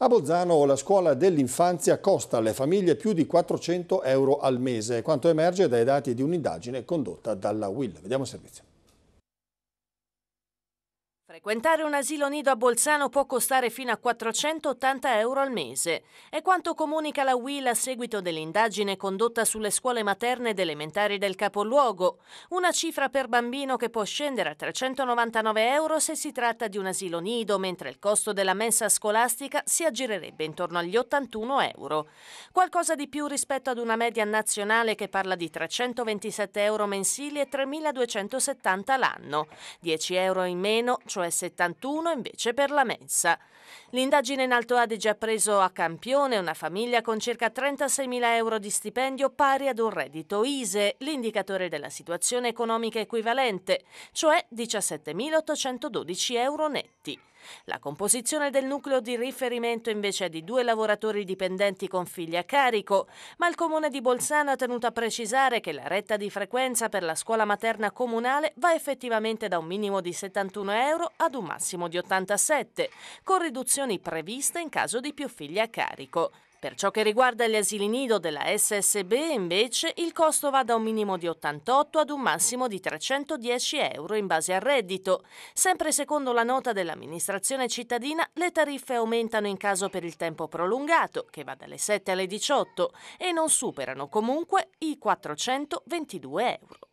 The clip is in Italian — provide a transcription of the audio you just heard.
A Bolzano la scuola dell'infanzia costa alle famiglie più di 400 euro al mese, quanto emerge dai dati di un'indagine condotta dalla WIL. Vediamo il servizio. Frequentare un asilo nido a Bolzano può costare fino a 480 euro al mese. È quanto comunica la WIL a seguito dell'indagine condotta sulle scuole materne ed elementari del capoluogo. Una cifra per bambino che può scendere a 399 euro se si tratta di un asilo nido, mentre il costo della mensa scolastica si aggirerebbe intorno agli 81 euro. Qualcosa di più rispetto ad una media nazionale che parla di 327 euro mensili e 3.270 l'anno. 10 euro in meno, cioè cioè 71 invece per la mensa. L'indagine in Alto Adige ha preso a campione una famiglia con circa 36.000 euro di stipendio pari ad un reddito ISE, l'indicatore della situazione economica equivalente, cioè 17.812 euro netti. La composizione del nucleo di riferimento invece è di due lavoratori dipendenti con figli a carico, ma il comune di Bolzano ha tenuto a precisare che la retta di frequenza per la scuola materna comunale va effettivamente da un minimo di 71 euro ad un massimo di 87, con riduzioni previste in caso di più figli a carico. Per ciò che riguarda gli asili nido della SSB, invece, il costo va da un minimo di 88 ad un massimo di 310 euro in base al reddito. Sempre secondo la nota dell'amministrazione cittadina, le tariffe aumentano in caso per il tempo prolungato, che va dalle 7 alle 18, e non superano comunque i 422 euro.